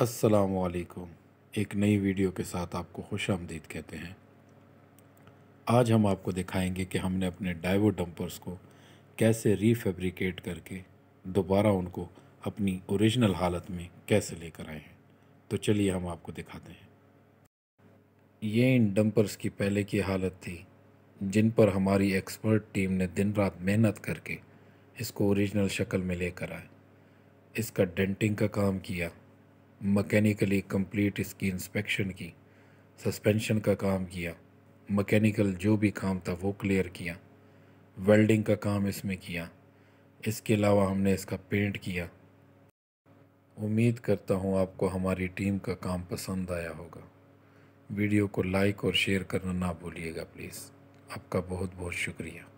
असलकुम एक नई वीडियो के साथ आपको खुश आमदीद कहते हैं आज हम आपको दिखाएंगे कि हमने अपने डाइवो डंपर्स को कैसे रीफेब्रिकेट करके दोबारा उनको अपनी ओरिजिनल हालत में कैसे लेकर आए हैं तो चलिए हम आपको दिखाते हैं ये इन डंपर्स की पहले की हालत थी जिन पर हमारी एक्सपर्ट टीम ने दिन रात मेहनत करके इसको ओरिजिनल शक्ल में लेकर आए इसका डेंटिंग का काम किया मकैनिकली कंप्लीट इसकी इंस्पेक्शन की सस्पेंशन का काम किया मकैनिकल जो भी काम था वो क्लियर किया वेल्डिंग का काम इसमें किया इसके अलावा हमने इसका पेंट किया उम्मीद करता हूँ आपको हमारी टीम का काम पसंद आया होगा वीडियो को लाइक और शेयर करना ना भूलिएगा प्लीज़ आपका बहुत बहुत शुक्रिया